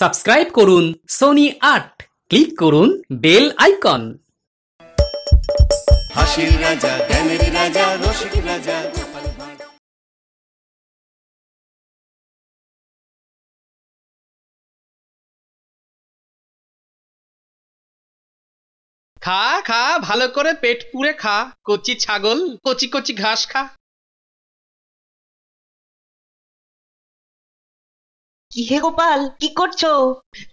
Subscribe করুন Sony আট click করুন বেল আইকন খা খা ভালো করে পেট পুরে খা কচি ছাগল কচি কচি ঘাস খা কি হে গোপাল কি করছো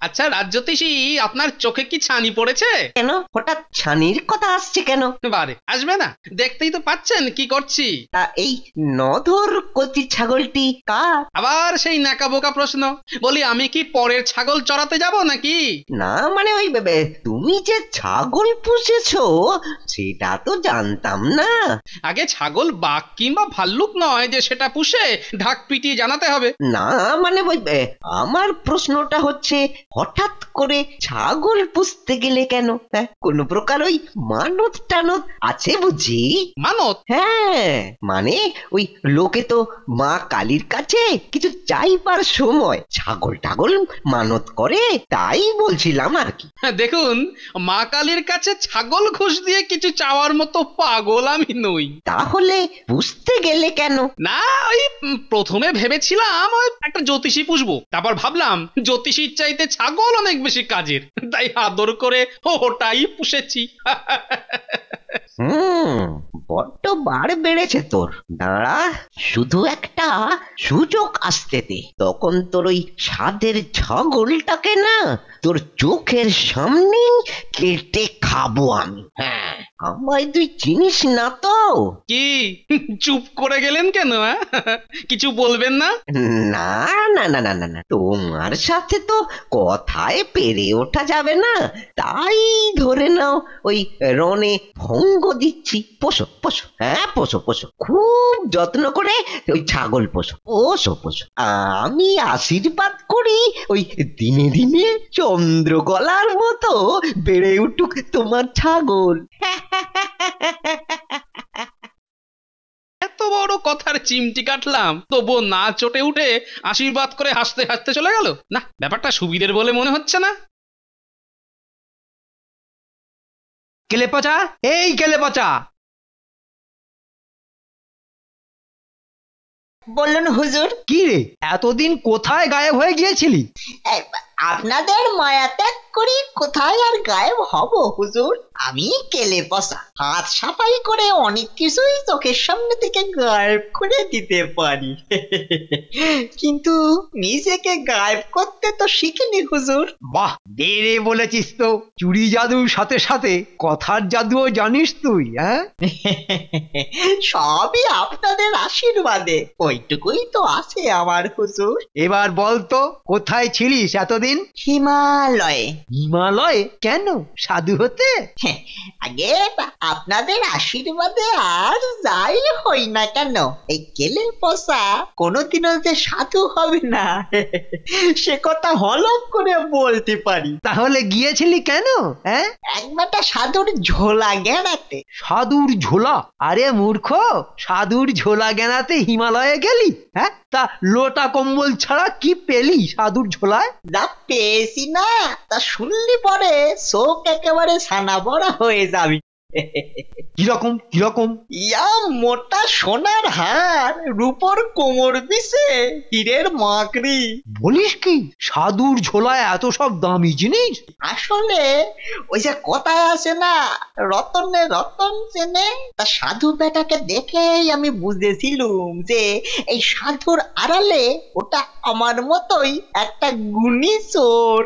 আচ্ছা রাজ্যতীশী আপনার চোখে কি ছানি পড়েছে কেন হঠাৎ ছানির কথা আসছে কেন বারে আসবে না দেখতেই তো পাচ্ছেন কি করছি তা এই নধর কচি ছাগলটি কার আবার সেই নাকা বোকা প্রশ্ন বলি আমি কি পরের ছাগল চড়াতে যাব নাকি না মানে ওই বেবে তুমি যে ছাগল পুষেছো সেটা তো জানতাম না আগে ছাগল বাঘ কিংবা ভাল্লুক নয় যে সেটা পুষে ঢাক পিটিয়ে জানাতে হবে না মানে ওই বে- আমার প্রশ্নটা হচ্ছে হঠাৎ করে ছাগল পুষতে গেলে কেন হ্যাঁ কোন প্রকার ওই মানত টানত আছে বুঝি মানত হ্যাঁ মানে ওই লোকে তো মা কালীর কাছে কিছু চাইবার সময় ছাগল টাগল মানত করে তাই বলছিলাম আর কি হ্যাঁ, দেখুন মা কালীর কাছে ছাগল ঘুষ দিয়ে কিছু চাওয়ার মতো পাগল আমি নই তাহলে পুষতে গেলে কেন না ওই প্রথমে ভেবেছিলাম ওই একটা জ্যোতিষী পুষবো তারপর ভাবলাম জ্যোতিষীর চাইতে ছাগল অনেক বেশি কাজের তাই আদর করে ওটাই পুষেছি হুম বড্ড বার বেড়েছে তোর দাঁড়া শুধু একটা সুযোগ আসতে দে তখন তোর ওই সাদের ছাগলটাকে না তোর চোখের সামনেই কেটে খাবো আমি হ্যাঁ আমায় তুই চিনিস না তো কি চুপ করে গেলেন কেন হ্যাঁ? কিছু বলবেন না না না না না না না তোমার সাথে তো কথায় পেরে ওঠা যাবে না তাই ধরে নাও ওই রনে ভঙ্গ দিচ্ছি পশো পোষো হ্যাঁ পশো পোষো খুব যত্ন করে ওই ছাগল পোষো পোষো পোষো আমি আশীর্বাদ করি ওই দিনে দিনে চন্দ্রকলার মতো বেড়ে উঠুক তোমার ছাগল হ্যাঁ এত বড় কথার চিমটি কাটলাম না চটে উঠে আশীর্বাদ করে হাসতে হাসতে চলে গেল না ব্যাপারটা সুবিধের বলে মনে হচ্ছে না কেলে পচা এই কেলে পচা বললেন হুজুর কি রে এতদিন কোথায় গায়েব হয়ে গিয়েছিলি আপনাদের মায়া ত্যাগ করি কোথায় আর গায়েব হব হুজুর আমি কেলে বসা হাত সাফাই করে অনেক কিছুই চোখের সামনে থেকে গায়েব করে দিতে পারি কিন্তু নিজেকে গায়েব করতে তো শিখিনি হুজুর বাহ বেড়ে বলেছিস তো চুরি জাদুর সাথে সাথে কথার জাদুও জানিস তুই হ্যাঁ সবই আপনাদের আশীর্বাদে ওইটুকুই তো আছে আমার হুজুর এবার বল তো কোথায় ছিলিস এতদিন বললেন হিমালয়ে হিমালয়ে কেন সাধু হতে হ্যাঁ, আগে আপনাদের আশীর্বাদে আর যাই হই না কেন এই গেলে পচা কোনোদিনও যে সাধু হবে না সে কথা হলপ করে বলতে পারি তাহলে গিয়েছিলি কেন হ্যাঁ একবারটা সাধুর ঝোলা গেনাতে সাধুর ঝোলা আরে মূর্খ সাধুর ঝোলা গেনাতে হিমালয়ে গেলি হ্যাঁ তা লোটা কম্বল ছাড়া কি পেলি সাধুর ঝোলায় যা পেয়েছি না তা শুনলি পরে শোক একেবারে সানা বড়া হয়ে যাবি কিরকম কিরকম ইয়া মোটা সোনার হার রূপর কোমর দিছে হীরের মাকড়ি বলিস কি সাধুর ঝোলায় এত সব দামি জিনিস আসলে ওই যে কথা আছে না রতনে রতন চেনে তা সাধু বেটাকে দেখেই আমি বুঝেছিলুম যে এই সাধুর আড়ালে ওটা আমার মতোই একটা গুণী চোর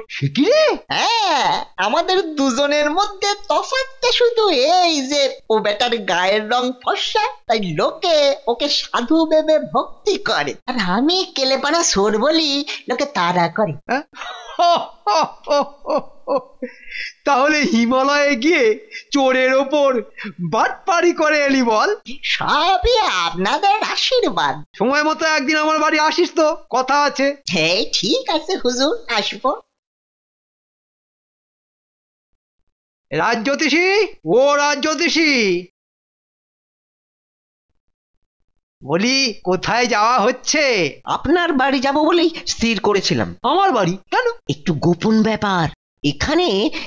রে হ্যাঁ আমাদের দুজনের মধ্যে তফাৎটা শুধু এই যে ও বেটার গায়ের রং ফর্সা তাই লোকে ওকে সাধু ভেবে ভক্তি করে আর আমি কেলেপানা চোর বলি লোকে তারা করে হ্যাঁ? হ্যাঁ? হ্যাঁ? তাহলে হিমালয়ে গিয়ে চোরের ওপর বাটপাড়ি করে এলি বল সবই আপনাদের আশীর্বাদ সময় মতো একদিন আমার বাড়ি আসিস তো কথা আছে হ্যাঁ ঠিক আছে হুজুর আসব রাজ্যতিষী ও রাজ্যতিষী বলি কোথায় যাওয়া হচ্ছে আপনার বাড়ি যাব বলেই স্থির করেছিলাম আমার বাড়ি কেন একটু গোপন ব্যাপার এখানে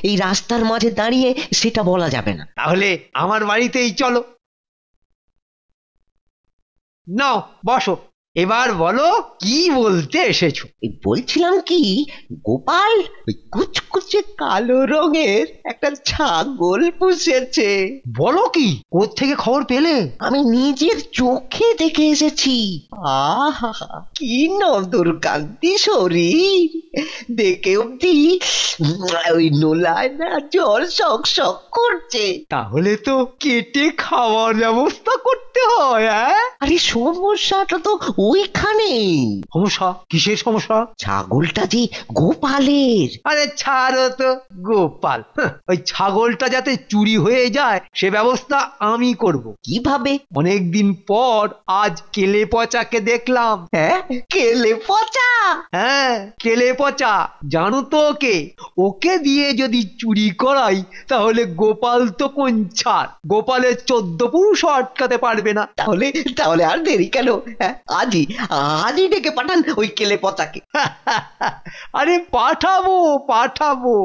এই রাস্তার মাঝে দাঁড়িয়ে সেটা বলা যাবে না তাহলে আমার বাড়িতেই চলো নাও বসো এবার বলো কি বলতে এসেছো বলছিলাম কি গোপাল কুচকুচে কালো রঙের একটা ছাগল পুষেছে বলো কি কোথ থেকে খবর পেলে আমি নিজের চোখে দেখে এসেছি আহা কি নদর কান্তি শরীর দেখে অব্দি ওই নোলায় না জল শক শক করছে তাহলে তো কেটে খাওয়ার ব্যবস্থা করতে হয় আরে সমস্যাটা তো ওইখানে সমস্যা কিসের সমস্যা ছাগলটা যে গোপালের আরে ছাড়ো তো গোপাল হ্যাঁ, ওই ছাগলটা যাতে চুরি হয়ে যায় সে ব্যবস্থা আমি করব কিভাবে অনেকদিন পর আজ কেলে পচাকে দেখলাম হ্যাঁ কেলে পচা হ্যাঁ কেলে পচা জানো তো ওকে ওকে দিয়ে যদি চুরি করাই তাহলে গোপাল তো কোন ছাড় গোপালের চোদ্দ পুরুষ আটকাতে পারবে না তাহলে তাহলে আর দেরি কেন হ্যাঁ আজ আদি আদি ডেকে পাঠান ওই কেলে পচাকে আরে পাঠাবো পাঠাবো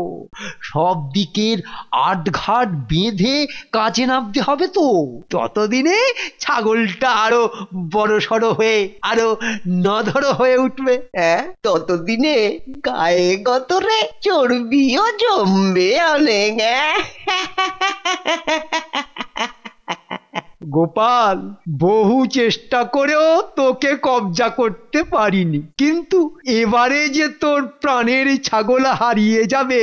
সব দিকের আটঘাট বেঁধে কাজে নামতে হবে তো ততদিনে ছাগলটা আরো বড় সড়ো হয়ে আরো নধরো হয়ে উঠবে হ্যাঁ ততদিনে গায়ে গতরে চর্বিও জমবে অনেক গোপাল বহু চেষ্টা করেও তোকে কবজা করতে পারিনি কিন্তু এবারে যে তোর প্রাণের ছাগল হারিয়ে যাবে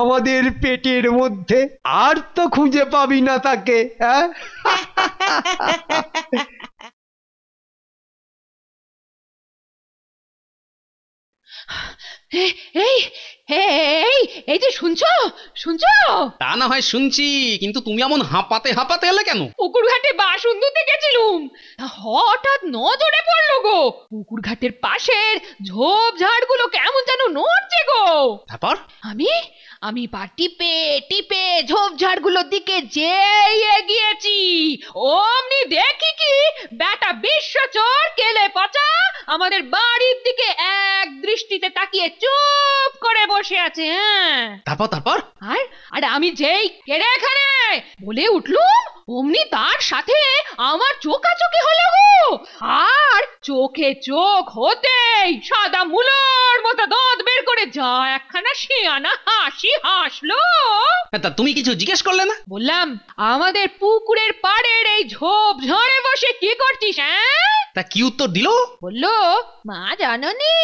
আমাদের পেটের মধ্যে আর তো খুঁজে পাবি না তাকে হ্যাঁ এই এই এই যে শুনছো শুনছো তা না হয় শুনছি কিন্তু তুমি এমন হাঁপাতে হাঁপাতে এলে কেন ঘাটে বা ধুতে গেছিলুম হঠাৎ নজরে পড়লো গো ঘাটের পাশের ঝোপঝাড় গুলো কেমন যেন নড়ছে গো তারপর আমি আমি পা টিপে টিপে ঝোপঝাড় গুলোর দিকে যেই এগিয়েছি অমনি দেখি কি বেটা বিশ্বচর কেলে পচা আমাদের বাড়ির দিকে এক দৃষ্টিতে তাকিয়ে চুপ করে বসে বসে আছে হ্যাঁ। তারপর তারপর আর আর আমি যেই কেড়ে এখানে বলে উঠলো অমনি তার সাথে আমার চোখাচোখি হলো গো আর চোখে চোখ হতেই সাদা মুলোর মতো দাঁত বের করে যা একখানা শিয়ানা হাসি হাসলো হ্যাঁ, তা তুমি কিছু জিজ্ঞেস করলে না বললাম আমাদের পুকুরের পাড়ের এই ঝোপ ঝড়ে বসে কি করছিস হ্যাঁ তা কি উত্তর দিল বলল মা জাননি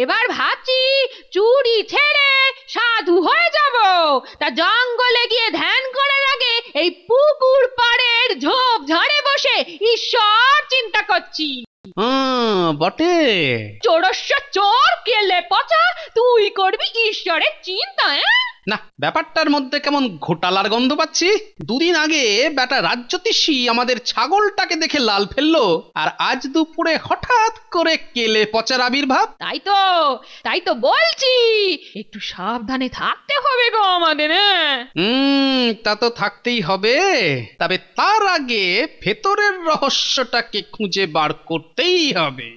এবার ভাবছি চুরি ছেড়ে সাধু হয়ে যাব তা জঙ্গলে গিয়ে ধ্যান করার আগে এই পুকুর পাড়ের ঝোপ ঝাড়ে বসে ঈশ্বর চিন্তা করছি বটে চোরস্য চোর কেলে পচা তুই করবি ঈশ্বরের চিন্তা হ্যাঁ না ব্যাপারটার মধ্যে কেমন ঘোটালার গন্ধ পাচ্ছি দুদিন আগে ব্যাটা রাজ্যতীষী আমাদের ছাগলটাকে দেখে লাল ফেললো আর আজ দুপুরে হঠাৎ করে কেলে পচার আবির্ভাব তাই তো তাই তো বলছি একটু সাবধানে থাকতে হবে গো আমাদের হ্যাঁ হুম তা তো থাকতেই হবে তবে তার আগে ভেতরের রহস্যটাকে খুঁজে বার করতেই হবে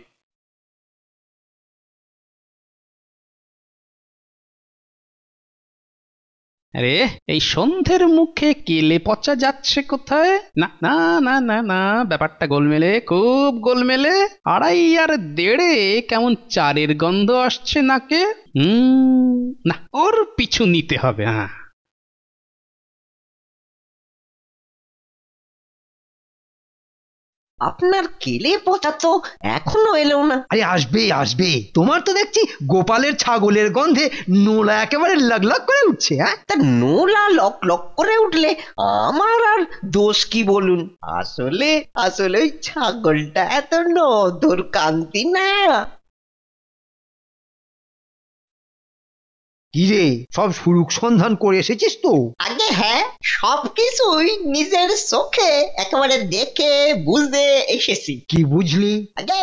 আরে এই সন্ধ্যের মুখে কেলে পচা যাচ্ছে কোথায় না না না না না ব্যাপারটা গোলমেলে খুব গোলমেলে আড়াই আর দেড়ে কেমন চারের গন্ধ আসছে নাকে হুম না ওর পিছু নিতে হবে হ্যাঁ আপনার কেলে পচা তো এখনো এলো না আরে আসবে আসবে তোমার তো দেখছি গোপালের ছাগলের গন্ধে নোলা একেবারে লগলগ করে উঠছে হ্যাঁ তা নোলা লক লক করে উঠলে আমার আর দোষ কি বলুন আসলে আসলে ওই ছাগলটা এত নদর কান্তি না কিরে সব সুরুক সন্ধান করে এসেছিস তো আগে হ্যাঁ সবকিছুই নিজের চোখে একেবারে দেখে বুঝতে এসেছি কি বুঝলি আগে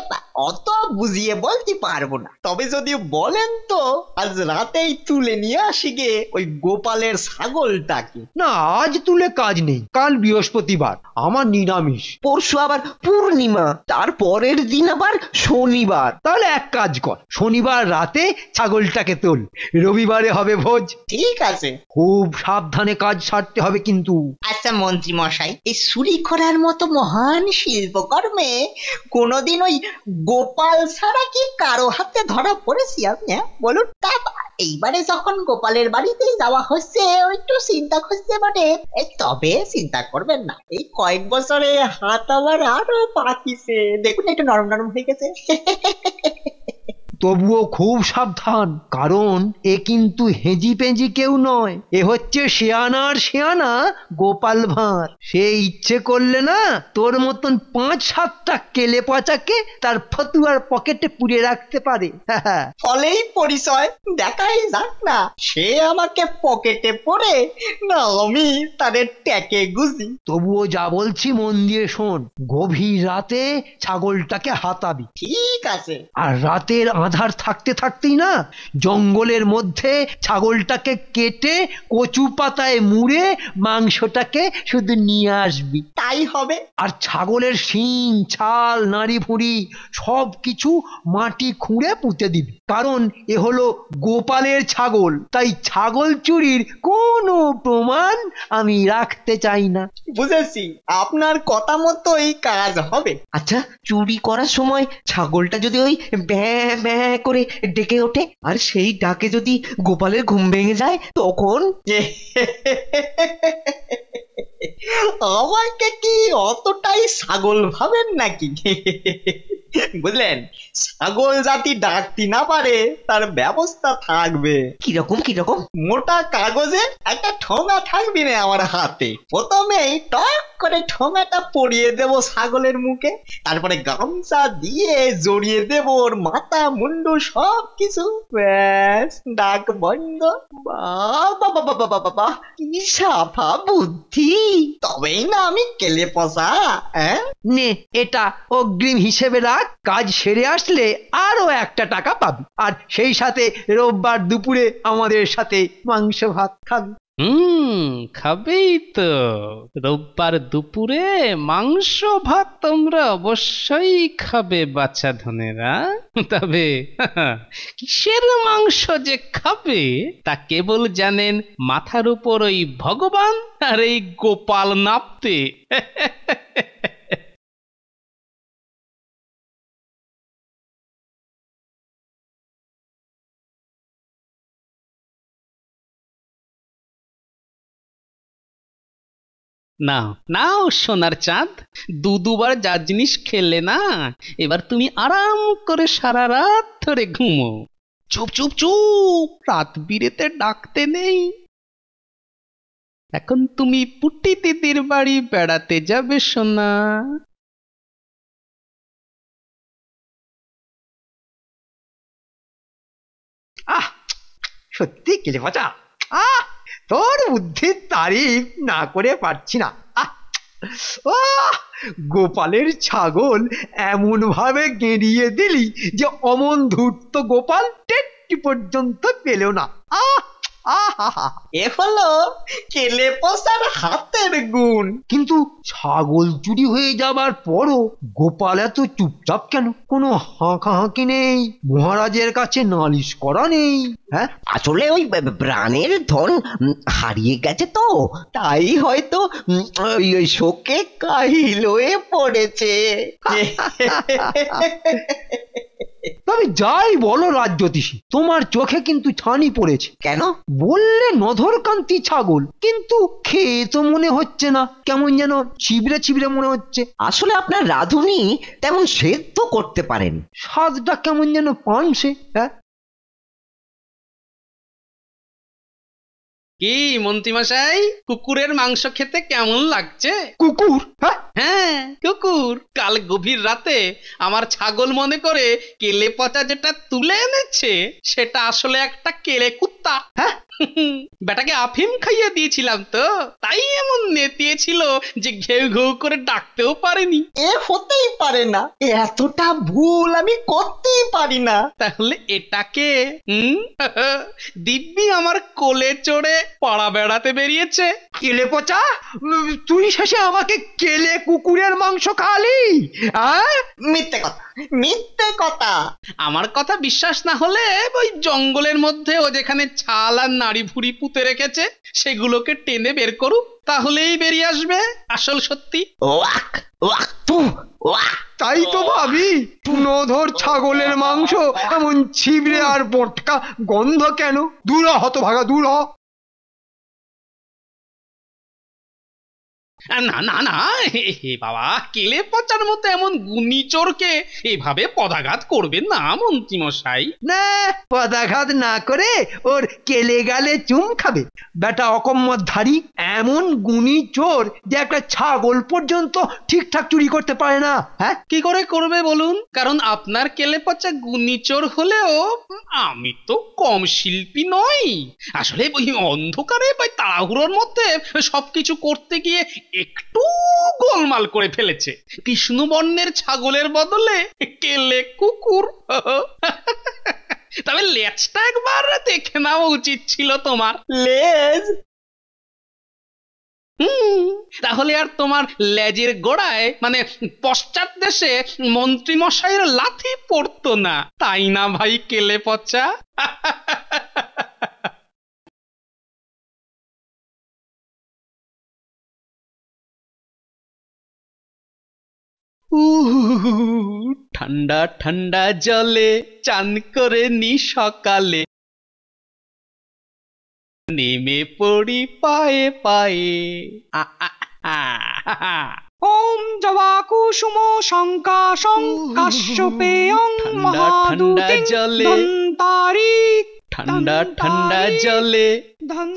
অত বুঝিয়ে বলতে পারবো না তবে যদি বলেন তো আজ রাতেই তুলে নিয়ে আসি গে ওই গোপালের ছাগলটাকে না আজ তুলে কাজ নেই কাল বৃহস্পতিবার আমার নিরামিষ পরশু আবার পূর্ণিমা তারপরের দিন আবার শনিবার তাহলে এক কাজ কর শনিবার রাতে ছাগলটাকে তোল রবিবার এবারে হবে ভোজ ঠিক আছে খুব সাবধানে কাজ সারতে হবে কিন্তু আচ্ছা মন্ত্রী মশাই এই সুরি করার মতো মহান শিল্পকর্মে কোনোদিন ওই গোপাল ছাড়া কি কারো হাতে ধরা পড়েছি আমি হ্যাঁ বলুন তা এইবারে যখন গোপালের বাড়িতে যাওয়া হচ্ছে একটু চিন্তা করছে মানে তবে চিন্তা করবেন না এই কয়েক বছরে হাত আমার আরো পাকিছে দেখুন একটু নরম নরম হয়ে গেছে তবুও খুব সাবধান কারণ এ কিন্তু হেঁজি পেঁজি কেউ নয় এ হচ্ছে শেয়ানার শেয়ানা গোপাল ভাঁড় সে ইচ্ছে করলে না তোর মতন পাঁচ সাতটা কেলে পচাকে তার ফতুয়ার পকেটে পুড়ে রাখতে পারে ফলেই পরিচয় দেখাই যাক না সে আমাকে পকেটে পড়ে না আমি তাদের ট্যাকে গুজি তবুও যা বলছি মন দিয়ে শোন গভীর রাতে ছাগলটাকে হাতাবি ঠিক আছে আর রাতের আধার থাকতে থাকতেই না জঙ্গলের মধ্যে ছাগলটাকে কেটে কচু পাতায় মুড়ে মাংসটাকে শুধু নিয়ে আসবি তাই হবে আর ছাগলের শিং ছাল নাড়ি ফুড়ি সব কিছু মাটি খুঁড়ে পুঁতে দিবি কারণ এ হলো গোপালের ছাগল তাই ছাগল চুরির কোনো প্রমাণ আমি রাখতে চাই না বুঝেছি আপনার কথা মতো এই কাজ হবে আচ্ছা চুরি করার সময় ছাগলটা যদি ওই ব্যা ব্যা হ্যাঁ করে ডেকে ওঠে আর সেই ডাকে যদি গোপালের ঘুম ভেঙে যায় তখন আমাকে কি অতটাই ছাগল ভাবেন নাকি বুঝলেন ছাগল জাতি ডাকতি না পারে তার ব্যবস্থা থাকবে কিরকম কিরকম মোটা কাগজে একটা ঠোঙা থাকবে না আমার হাতে প্রথমেই টক করে ঠোঙাটা পরিয়ে দেব ছাগলের মুখে তারপরে গামছা দিয়ে জড়িয়ে দেব ওর মাথা মুন্ডু সব কিছু ব্যাস ডাক বন্ধ বাবা বাবা বাবা বাবা কি সাফা বুদ্ধি তবেই না আমি কেলে পচা হ্যাঁ নে এটা অগ্রিম হিসেবে রাখ কাজ সেরে আসলে আরও একটা টাকা পাবি আর সেই সাথে রোববার দুপুরে আমাদের সাথে মাংস ভাত খাবি হুম খাবেই তো রোববার দুপুরে মাংস ভাত তোমরা অবশ্যই খাবে বাচ্চা ধনেরা তবে কিসের মাংস যে খাবে তা কেবল জানেন মাথার উপর ওই ভগবান আর এই গোপাল নাপতে না নাও সোনার চাঁদ দু দুবার যা জিনিস খেলে না এবার তুমি আরাম করে সারা রাত ধরে ঘুমো চুপ চুপ চুপ রাত বিরেতে ডাকতে নেই এখন তুমি পুটি দিদির বাড়ি বেড়াতে যাবে সোনা আহ সত্যি কেলে বাজা আহ তোর বুদ্ধির তারিফ না করে পারছি না ও গোপালের ছাগল এমন ভাবে গেড়িয়ে দিলি যে অমন ধূর্ত গোপাল টেট্টি পর্যন্ত পেল না আহ এ হলো কেলে পোষার হাতের গুণ কিন্তু ছাগল চুরি হয়ে যাবার পরও গোপাল এত চুপচাপ কেন কোনো হাঁকা হাঁকি নেই মহারাজের কাছে নালিশ করা নেই হ্যাঁ আসলে ওই প্রাণের ধন হারিয়ে গেছে তো তাই হয়তো ওই শোকে কাহিল হয়ে পড়েছে তবে যাই বলো রাজ্যোতিষী তোমার চোখে কিন্তু ছানি পড়েছে কেন বললে নধরকান্তি ছাগল কিন্তু খেয়ে তো মনে হচ্ছে না কেমন যেন ছিবড়ে ছিবড়ে মনে হচ্ছে আসলে আপনার রাঁধুনি তেমন সেদ্ধ করতে পারেন স্বাদটা কেমন যেন পানসে হ্যাঁ কি মন্ত্রী মশাই কুকুরের মাংস খেতে কেমন লাগছে কুকুর হ্যাঁ? হ্যাঁ কুকুর কাল গভীর রাতে আমার ছাগল মনে করে কেলে পচা যেটা তুলে এনেছে সেটা আসলে একটা কেলে কুত্তা হ্যাঁ বেটাকে আফিম খাইয়ে দিয়েছিলাম তো তাই এমন যে ঘেউ ঘেউ করে ডাকতেও পারেনি এ হতেই পারে না এতটা ভুল আমি করতেই পারি না তাহলে এটাকে দিব্যি আমার কোলে চড়ে পাড়া বেড়াতে বেরিয়েছে কেলে পচা তুই শেষে আমাকে কেলে কুকুরের মাংস খাওয়ালি আর মিথ্যে কথা মিথ্যে কথা আমার কথা বিশ্বাস না হলে ওই জঙ্গলের মধ্যে ও যেখানে ছাল আর নাড়ি ভুড়ি পুঁতে রেখেছে সেগুলোকে টেনে বের করুক তাহলেই বেরিয়ে আসবে আসল সত্যি ওয়াক ওয়াক তু ওয়াক তাই তো ভাবি চুনোধর ছাগলের মাংস এমন ছিবড়ে আর বটকা গন্ধ কেন দূর হতভাগা দূর হ না না না হে বাবা কেলে পচার মতো এমন গুণিচোরকে এভাবে পদাঘাত করবেন না মন্ত্রীমশাই না পদাঘাত না করে ওর কেলে গালে চুম খাবে বেটা অকম্মতধারী এমন গুণি চোর যে একটা ছাগল পর্যন্ত ঠিকঠাক চুরি করতে পারে না হ্যাঁ কি করে করবে বলুন কারণ আপনার কেলে পচা গুণি চোর হলেও আমি তো কম শিল্পী নই আসলে অন্ধকারে বা তাড়াহুড়োর মধ্যে সবকিছু করতে গিয়ে একটু গোলমাল করে ফেলেছে কৃষ্ণবর্ণের ছাগলের বদলে কেলে কুকুর তবে লেজটা একবার দেখে নেওয়া উচিত ছিল তোমার লেজ হুম তাহলে আর তোমার লেজের গোড়ায় মানে পশ্চাৎ দেশে মন্ত্রী মশাইয়ের লাথি পড়তো না তাই না ভাই কেলে পচা ঠান্ডা ঠান্ডা জলে চান করে নি সকালে নেমে পড়ি পায়ে পায়ে ওম জবা কুসুম শঙ্কা শঙ্কাশ্যপেয়ং ঠান্ডা ঠান্ডা জলে ঠান্ডা ঠান্ডা জলে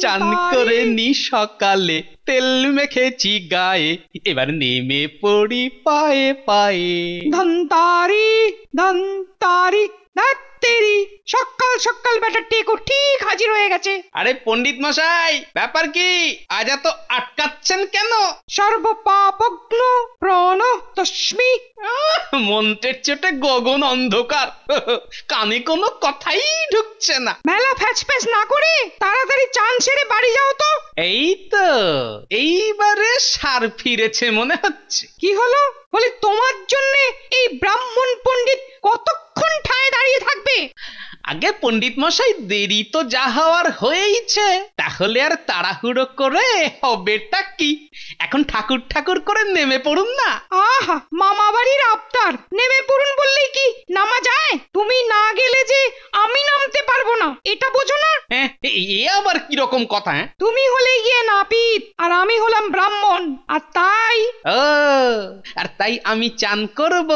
চান করে নি সকালে তেল মেখেছি গায়ে এবার নেমে পড়ি পায়ে পায়ে ধন্তারি ধন্তারি তেরি সকাল সকাল ব্যাটার টেকো ঠিক হাজির হয়ে গেছে আরে পণ্ডিত মশাই ব্যাপার কি আজ এত আটকাচ্ছেন কেন সর্বপাপগ্ল প্রণ তস্মি মন্ত্রের চেটে গগন অন্ধকার কানে কোনো কথাই ঢুকছে না মেলা ফ্যাচ ফ্যাচ না করে তাড়াতাড়ি চান সেরে বাড়ি যাও তো এই তো এইবারে সার ফিরেছে মনে হচ্ছে কি হলো বলি তোমার জন্য এই ব্রাহ্মণ পণ্ডিত কত কতক্ষণ ঠায় দাঁড়িয়ে থাকবে আগে পণ্ডিত মশাই দেরি তো যা হওয়ার হয়েইছে তাহলে আর তাড়াহুড়ো করে হবেটা কি এখন ঠাকুর ঠাকুর করে নেমে পড়ুন না আহা মামা বাড়ির আবতার নেমে পড়ুন বললেই কি নামা যায় এ আবার কি রকম কথা হ্যাঁ তুমি হলে গিয়ে নাপিত আর আমি হলাম ব্রাহ্মণ আর তাই ও আর তাই আমি চান করব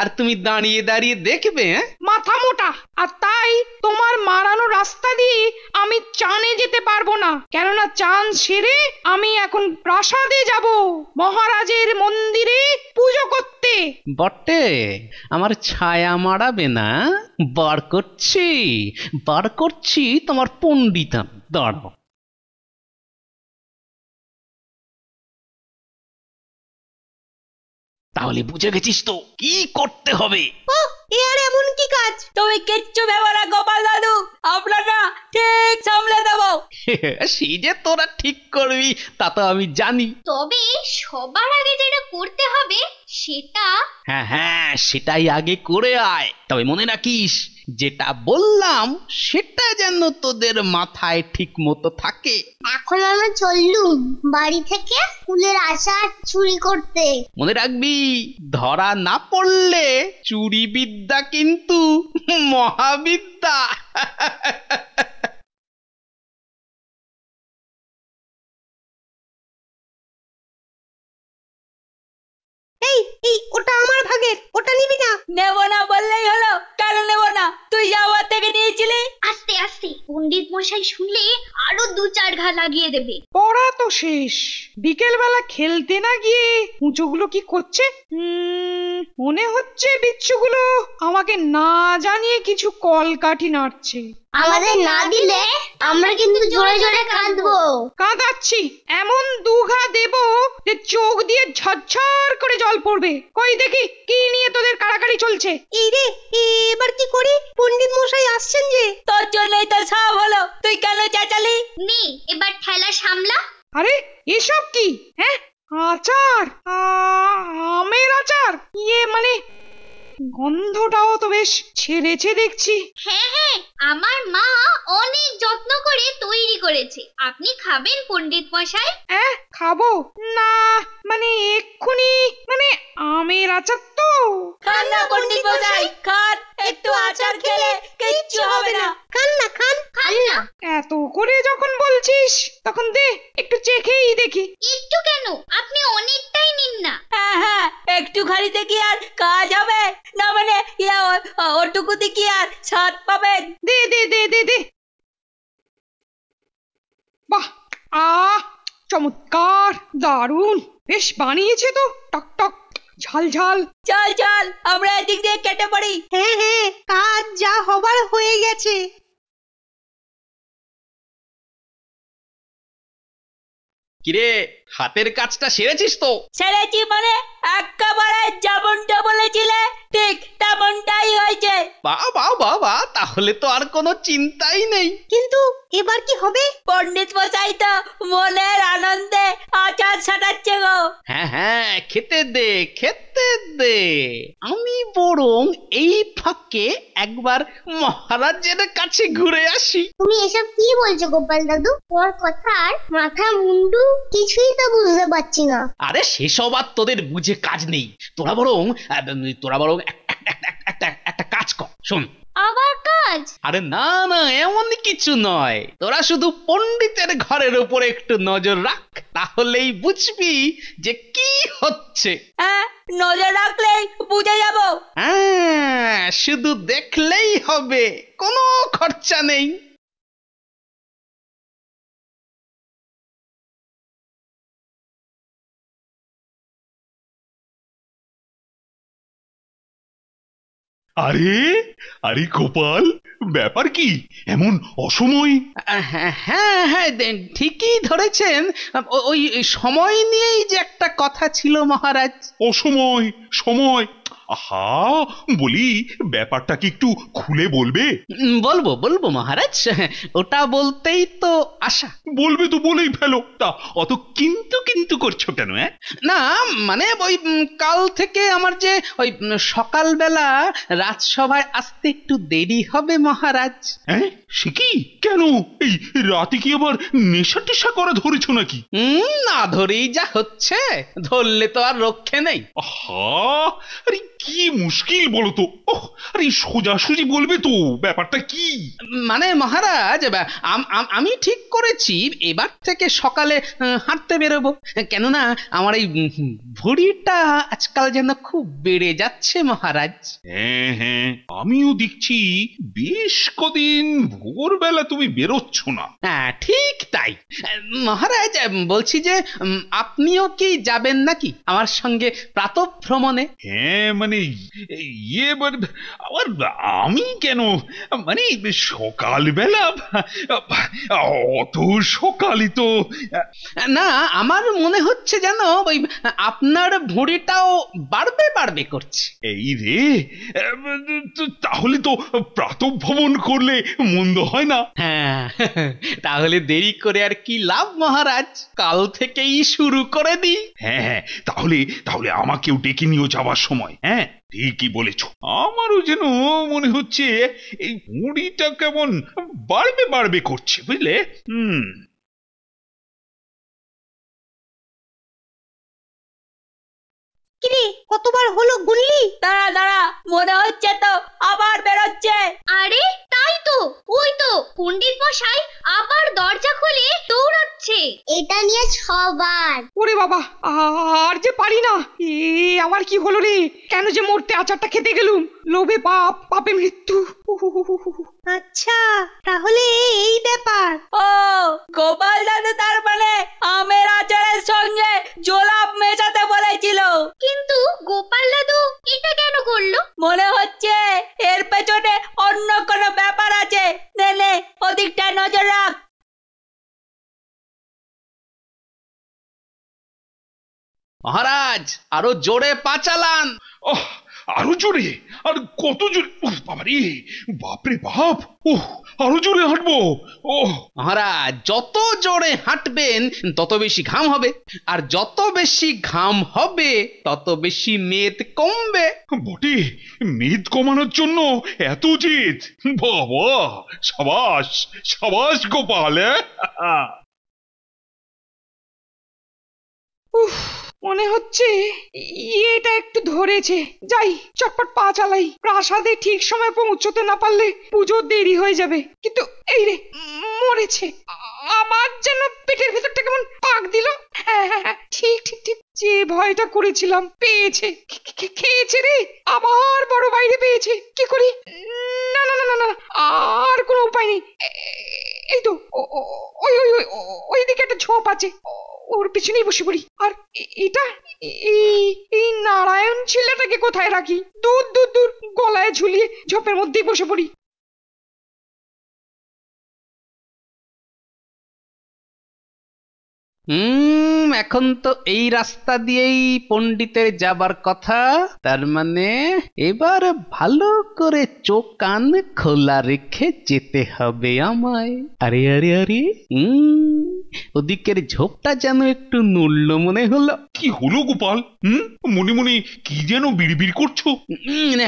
আর তুমি দাঁড়িয়ে দাঁড়িয়ে দেখবে হ্যাঁ? মাথা মোটা আর তাই তোমার মারানো রাস্তা দিয়ে আমি চানে যেতে পারবো না কেননা চান সেরে আমি এখন প্রাসাদে যাব মহারাজের মন্দিরে পুজো করতে বটে আমার ছায়া মারাবে না বার করছি বার করছি তোমার পণ্ডিত দিতাম দাঁড়াও তাহলে বুঝে গেছিস তো কি করতে হবে এ আর এমন কি কাজ গোপাল দাদু ঠিক সামলে দেব যে তোরা ঠিক করবি তা তো আমি জানি তবে সবার আগে যেটা করতে হবে সেটা হ্যাঁ হ্যাঁ সেটাই আগে করে আয় তবে মনে রাখিস যেটা বললাম সেটা যেন তোদের মাথায় ঠিক মতো থাকে এখন আমি চললুম বাড়ি থেকে ফুলের আশা চুরি করতে মনে রাখবি ধরা না পড়লে চুরি বিদ্যা কিন্তু মহাবিদ্যা এই এই ওটা আমার ভাগের ওটা নিবি না নেব না বললেই হলো কেন নেব না তুই যাওয়ার থেকে নিয়েছিলি আস্তে আস্তে পণ্ডিত মশাই শুনলে আরো দু চার ঘা লাগিয়ে দেবে পড়া তো শেষ বিকেলবেলা খেলতে না গিয়ে উঁচুগুলো কি করছে মনে হচ্ছে বিচ্ছুগুলো আমাকে না জানিয়ে কিছু কলকাঠি নাড়ছে আমাদের না দিলে আমরা কিন্তু জোরে জোরে কাঁদবো কাঁদাচ্ছি এমন দুঘা দেব যে চোখ দিয়ে ঝরঝর করে জল পড়বে কই দেখি কি নিয়ে তোদের কাড়াকাড়ি চলছে এই রে এবার কি করি পণ্ডিত মশাই আসছেন যে তোর জন্যই তো সব হলো তুই কেন চেঁচালি নে এবার ঠেলা সামলা আরে এসব কি হ্যাঁ আচার আমের আচার ইয়ে মানে গন্ধটাও তো বেশ ছেড়েছে দেখছি হ্যাঁ হ্যাঁ আমার মা অনেক যত্ন করে তৈরি করেছে আপনি খাবেন পণ্ডিত মশাই হ্যাঁ খাবো না মানে এক্ষুনি মানে আমের আচার তো খান না পণ্ডিত মশাই খান একটু আচার খেলে কিচ্ছু হবে না খান না খান খান না এত করে যখন বলছিস তখন দে একটু চেখেই দেখি একটু কেন আপনি অনেকটাই নিন না হ্যাঁ হ্যাঁ একটু খালি দেখি আর কাজ হবে না মানে ইয়া ওরটুকুতে কি আর স্বাদ পাবেন দে দে দে দে দে বাহ আহ চমৎকার দারুণ বেশ বানিয়েছে তো টক টক ঝাল ঝাল চল চল আমরা এদিক দিয়ে কেটে পড়ি হ্যাঁ হ্যাঁ কাজ যা হবার হয়ে গেছে কিরে হাতের কাজটা সেরেছিস তো সেরেছি মানে একেবারে যেমনটা বলেছিলে ঠিক তেমনটাই হয়েছে বা বা বা বা তাহলে তো আর কোনো চিন্তাই নেই কিন্তু এবার কি হবে পণ্ডিত মশাই তো মনের আনন্দে আচার গো হ্যাঁ হ্যাঁ খেতে দে খেতে দে আমি বরং এই ফাঁকে একবার মহারাজের কাছে ঘুরে আসি তুমি এসব কি বলছো গোপাল দাদু ওর কথার মাথা মুন্ডু কিছুই তো বুঝতে পারছি না আরে সেসব আর তোদের বুঝে কাজ নেই তোরা বরং তোরা বরং একটা কাজ কর শোন আবার কাজ আরে না না এমন কিছু নয় তোরা শুধু পণ্ডিতের ঘরের উপর একটু নজর রাখ তাহলেই বুঝবি যে কি হচ্ছে হ্যাঁ, নজর রাখলেই বুঝে যাব হ্যাঁ শুধু দেখলেই হবে কোনো খরচা নেই আরে আরে গোপাল ব্যাপার কি এমন অসময় হ্যাঁ হ্যাঁ, হ্যাঁ ঠিকই ধরেছেন ওই সময় নিয়েই যে একটা কথা ছিল মহারাজ অসময় সময় আহা বলি ব্যাপারটা কি একটু খুলে বলবে বলবো বলবো মহারাজ ওটা বলতেই তো আশা বলবে তো বলেই ফেলো তা অত কিন্তু কিন্তু করছো কেন হ্যাঁ না মানে ওই কাল থেকে আমার যে ওই সকালবেলা রাজসভায় আসতে একটু দেরি হবে মহারাজ হ্যাঁ সে কি কেন এই রাতে কি আবার নেশা টেশা করা ধরেছো নাকি না ধরেই যা হচ্ছে ধরলে তো আর রক্ষে নেই আহা আরে কি মুশকিল বলো তো ওহ আরে সোজাসুজি বলবে তো ব্যাপারটা কি মানে মহারাজ আমি ঠিক করেছি এবার থেকে সকালে হাঁটতে বেরোবো কেননা আমার এই ভুড়িটা আজকাল যেন খুব বেড়ে যাচ্ছে মহারাজ হ্যাঁ হ্যাঁ আমিও দেখছি বেশ কদিন ভোরবেলা তুমি বেরোচ্ছ না হ্যাঁ ঠিক তাই মহারাজ বলছি যে আপনিও কি যাবেন নাকি আমার সঙ্গে প্রাতঃভ্রমণে হ্যাঁ মানে ইয়ে আবার আমি কেন মানে সকালবেলা অত সকালই তো না আমার মনে হচ্ছে যেন ওই আপনার ভুঁড়িটাও বাড়বে বাড়বে করছে এই রে তাহলে তো প্রাতভ্রমণ করলে মন্দ হয় না হ্যাঁ তাহলে দেরি করে আর কি লাভ মহারাজ কাল থেকেই শুরু করে দিই হ্যাঁ হ্যাঁ তাহলে তাহলে আমাকেও ডেকে নিয়েও যাওয়ার সময় হ্যাঁ হ্যাঁ ঠিকই বলেছ আমারও যেন মনে হচ্ছে এই মুড়িটা কেমন বাড়বে বাড়বে করছে বুঝলে হুম কতবার হলো গুল্লি দাঁড়া দাঁড়া মনে হচ্ছে তো বাবা আর যে পারি না আবার আমার কি হলো রে কেন যে মরতে আচারটা খেতে গেলুম লোভে পাপ পাপে মৃত্যু আচ্ছা তাহলে এই ব্যাপার ও গোপাল দাদু তার মানে আমের আচারের সঙ্গে জোলাপ মেশাতে বলেছিল কিন্তু গোপাল দাদু এটা কেন করলো মনে হচ্ছে এর পেছনে অন্য কোনো ব্যাপার আছে নে নে ওদিকটা নজর রাখ মহারাজ আরো জোরে পা চালান ওহ আরো জোরে আর কত জোরে উফ বাপরে বাপ উহ আরো জোরে হাঁটবো ওহ মহারাজ যত জোরে হাঁটবেন তত বেশি ঘাম হবে আর যত বেশি ঘাম হবে তত বেশি মেদ কমবে বটে মেদ কমানোর জন্য এত উচিত বাবা সাবাস সাবাস গোপাল হ্যাঁ? উফ মনে হচ্ছে এটা একটু ধরেছে যাই চটপট পা চালাই প্রাসাদে ঠিক সময় পৌঁছতে না পারলে পুজো দেরি হয়ে যাবে কিন্তু এই রে মরেছে আমার যেন পেটের ভেতরটা কেমন পাক দিল হ্যাঁ, হ্যাঁ, হ্যাঁ, ঠিক ঠিক ঠিক যে ভয়টা করেছিলাম পেয়েছে খেয়েছে রে আবার বড় বাইরে পেয়েছে কি করি না না না না না আর কোনো উপায় নেই এই তো ওই ওই ওই ওই দিকে একটা ঝোপ আছে ওর পিছনেই বসে পড়ি আর এটা এই এই নারায়ণ ছেলেটাকে কোথায় রাখি দূর দূর দূর গলায় ঝুলিয়ে ঝোপের মধ্যেই বসে পড়ি হুম এখন তো এই রাস্তা দিয়েই পণ্ডিতের যাবার কথা তার মানে এবার ভালো করে চোখ কান খোলা রেখে যেতে হবে আমায় আরে আরে আরে হুম ওদিকের ঝোপটা যেন একটু নড়ল মনে হলো কি হলো গোপাল হুম মনে মনে কি যেন বিড়বিড় করছো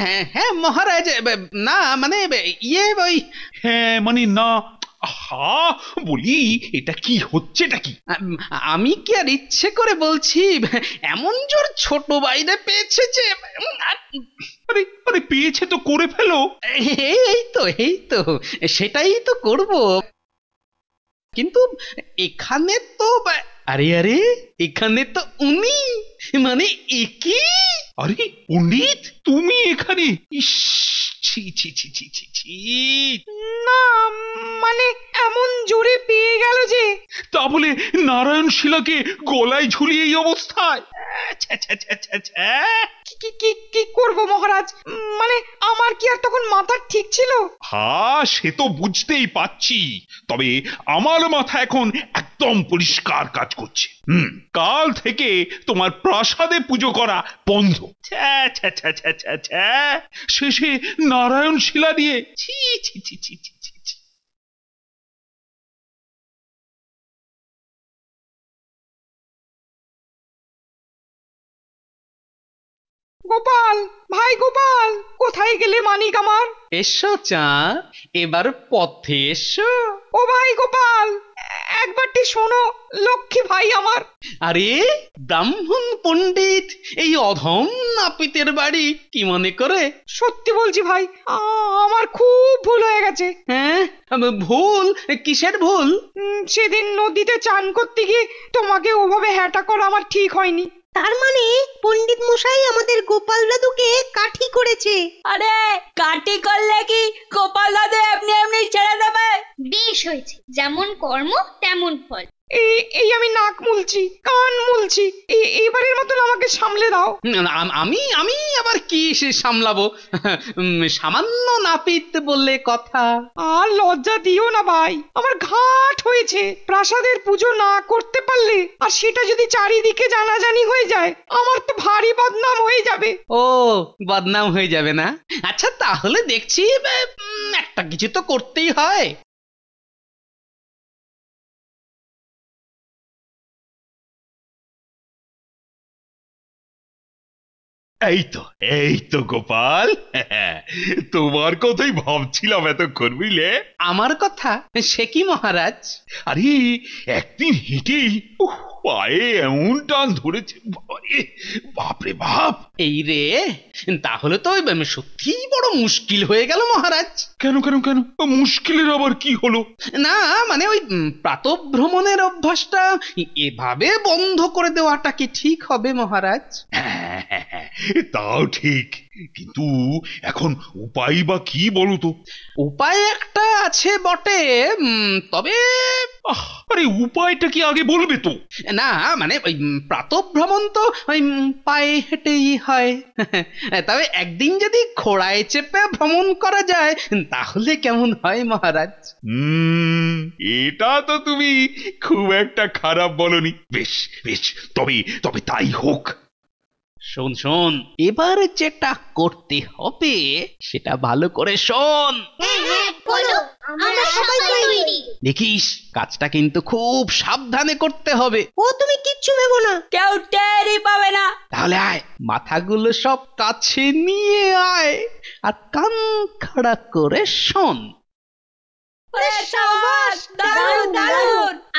হ্যাঁ হ্যাঁ মহারাজ না মানে ইয়ে ওই হ্যাঁ মানে না বলি এটা কি হচ্ছে এটা কি আমি কি আর ইচ্ছে করে বলছি এমন জোর ছোট বাইরে পেয়েছে যে আরে আরে পেয়েছে তো করে ফেলো এই তো এই তো সেটাই তো করব কিন্তু এখানে তো আরে আরে এখানে তো উনি মানে একে আরে পণ্ডিত তুমি এখানে ইস ছি ছি ছি ছি ছি ছি না মানে এমন জোরে পেয়ে গেল যে তা বলে নারায়ণ শিলাকে গলায় ঝুলিয়ে এই অবস্থায় ছ্যা ছ্যা ছ্যা ছ্যা কি কি কি করব মহারাজ মানে আমার কি আর তখন মাথা ঠিক ছিল সে তো বুঝতেই পাচ্ছি তবে আমার মাথা এখন একদম পরিষ্কার কাজ করছে হুম কাল থেকে তোমার প্রাসাদে পুজো করা বন্ধ শেষে নারায়ণ শিলা দিয়ে ছি ছি ছি ছি গোপাল ভাই গোপাল কোথায় গেলে মানিক আমার এসো চা এবার পথে এসো ও ভাই গোপাল একবারটি শোনো লক্ষ্মী ভাই আমার আরে ব্রাহ্মণ পণ্ডিত এই অধম নাপিতের বাড়ি কি মনে করে সত্যি বলছি ভাই আমার খুব ভুল হয়ে গেছে হ্যাঁ ভুল কিসের ভুল সেদিন নদীতে চান করতে গিয়ে তোমাকে ওভাবে হ্যাটা করা আমার ঠিক হয়নি তার মানে পণ্ডিত মশাই আমাদের গোপাল দাদুকে কাঠি করেছে আরে কাঠি করলে কি গোপাল দাদু এমনি এমনি ছেড়ে দেবে বেশ হয়েছে যেমন কর্ম তেমন ফল এই এই আমি নাক মুলছি কান মুলছি এবারের আমাকে সামলে দাও আমি আমি আবার কি সে সামলাবো সামান্য নাপিত বললে কথা আর লজ্জা দিও না ভাই আমার ঘাট হয়েছে প্রাসাদের পুজো না করতে পারলে আর সেটা যদি চারিদিকে জানাজানি হয়ে যায় আমার তো ভারী বদনাম হয়ে যাবে ও বদনাম হয়ে যাবে না আচ্ছা তাহলে দেখছি একটা কিছু তো করতেই হয় এই তো এই তো গোপাল তোমার কথাই ভাবছিলাম এতক্ষণ বুঝলে আমার কথা সে কি মহারাজ আরে একদিন হেঁটেই পায়ে এমন টান ধরেছে বাপরে বাপ এই রে তাহলে তো সত্যি বড় মুশকিল হয়ে গেল মহারাজ কেন কেন কেন মুশকিলের আবার কি হলো না মানে ওই প্রাতভ্রমণের অভ্যাসটা এভাবে বন্ধ করে দেওয়াটা কি ঠিক হবে মহারাজ হ্যাঁ হ্যাঁ হ্যাঁ তাও ঠিক কিন্তু এখন উপায় বা কি বলতো উপায় একটা আছে বটে তবে আরে উপায়টা কি আগে বলবে তো না মানে ওই প্রাতভ্রমণ তো পায়ে হেঁটেই হয় তবে একদিন যদি খোড়ায় চেপে ভ্রমণ করা যায় তাহলে কেমন হয় মহারাজ এটা তো তুমি খুব একটা খারাপ বলনি বেশ বেশ তবে তবে তাই হোক শোন শোন এবার যেটা করতে হবে সেটা ভালো করে শোন হ্যাঁ, হ্যাঁ, দেখিস কাজটা কিন্তু খুব সাবধানে করতে হবে ও তুমি কিচ্ছু ভেবো না কেউ পাবে না তাহলে আয় মাথাগুলো সব কাছে নিয়ে আয় আর কান খাড়া করে শোন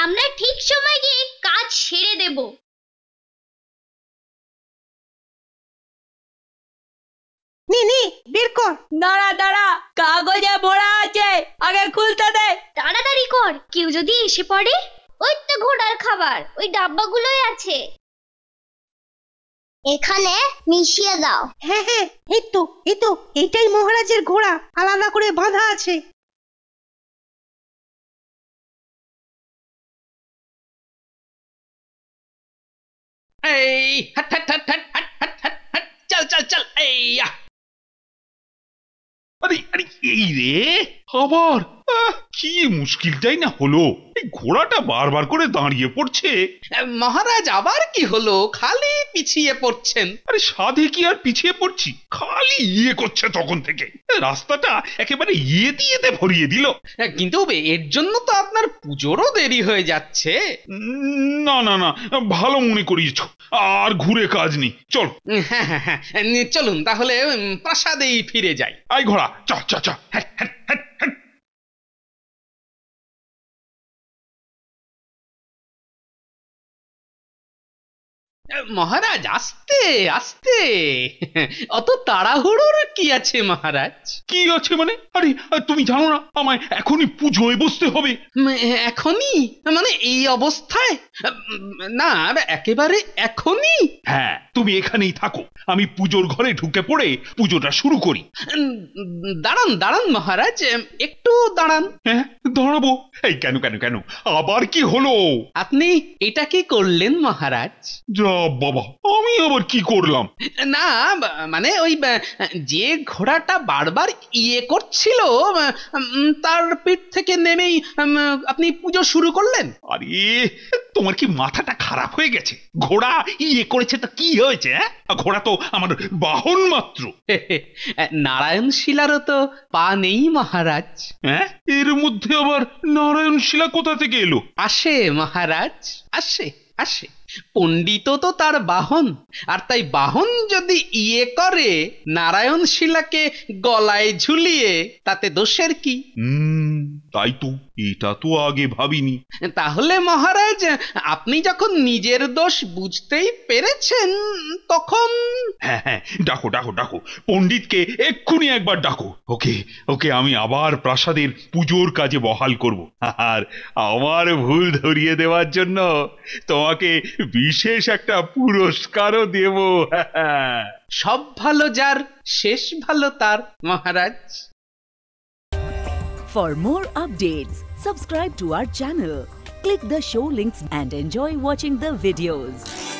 আমরা ঠিক সময় গিয়ে কাজ সেরে দেবো বের কর দাঁড়া দাঁড়া কাগজে ভরা আছে আগে খুলতে দে তাড়াতাড়ি কর কেউ যদি এসে পড়ে ওই তো ঘোড়ার খাবার ওই ডাব্বাগুলোই আছে এখানে মিশিয়ে দাও হ্যাঁ হ্যাঁ এই তো এই তো এটাই মহারাজের ঘোড়া আলাদা করে বাঁধা আছে এই চল চল চল এই 阿里阿里，爷爷。আবার কি মুশকিলটাই না হলো এই ঘোড়াটা বারবার করে দাঁড়িয়ে পড়ছে মহারাজ আবার কি হলো খালি পিছিয়ে পড়ছেন আরে সাধে কি আর পিছিয়ে পড়ছি খালি ইয়ে করছে তখন থেকে রাস্তাটা একেবারে ইয়ে দে ভরিয়ে দিল কিন্তু এর জন্য তো আপনার পুজোরও দেরি হয়ে যাচ্ছে না না না ভালো মনে করিয়েছ আর ঘুরে কাজ নেই চল হ্যাঁ হ্যাঁ, হ্যাঁ চলুন তাহলে প্রাসাদেই ফিরে যাই আই ঘোড়া চ চ চ হ্যাঁ হ্যাঁ はいはい মহারাজ আসতে আসতে অত তাড়াহুড়োর কি আছে মহারাজ কি আছে মানে আরে তুমি জানো না আমায় এখনই পুজোয় বসতে হবে এখনই মানে এই অবস্থায় না একেবারে এখনই হ্যাঁ তুমি এখানেই থাকো আমি পুজোর ঘরে ঢুকে পড়ে পুজোটা শুরু করি দাঁড়ান দাঁড়ান মহারাজ একটু দাঁড়ান হ্যাঁ দাঁড়াবো এই কেন কেন কেন আবার কি হলো আপনি এটা কি করলেন মহারাজ যা বাবা আমি আবার কি করলাম না মানে ওই যে ঘোড়াটা বারবার ইয়ে করছিল তার পিঠ থেকে নেমেই আপনি পুজো শুরু করলেন আরে তোমার কি মাথাটা খারাপ হয়ে গেছে ঘোড়া ইয়ে করেছে তো কি হয়েছে হ্যাঁ? ঘোড়া তো আমার বাহন মাত্র নারায়ণ শিলারও তো পা নেই মহারাজ হ্যাঁ এর মধ্যে আবার নারায়ণ শিলা কোথা থেকে এলো আসে মহারাজ আসে আসে পণ্ডিত তো তার বাহন আর তাই বাহন যদি ইয়ে করে নারায়ণ শিলাকে গলায় ঝুলিয়ে তাতে দোষের কি তাই তো এটা তো আগে ভাবিনি তাহলে মহারাজ আপনি যখন নিজের দোষ বুঝতেই পেরেছেন তখন হ্যাঁ হ্যাঁ ডাকো ডাকো ডাকো পণ্ডিতকে এক্ষুনি একবার ডাকো ওকে ওকে আমি আবার প্রাসাদের পুজোর কাজে বহাল করব আর আমার ভুল ধরিয়ে দেওয়ার জন্য তোমাকে বিশেষ একটা পুরস্কারও দেব সব ভালো যার শেষ ভালো তার মহারাজ for more update subscribe to our channel click the show links and enjoy watching the videos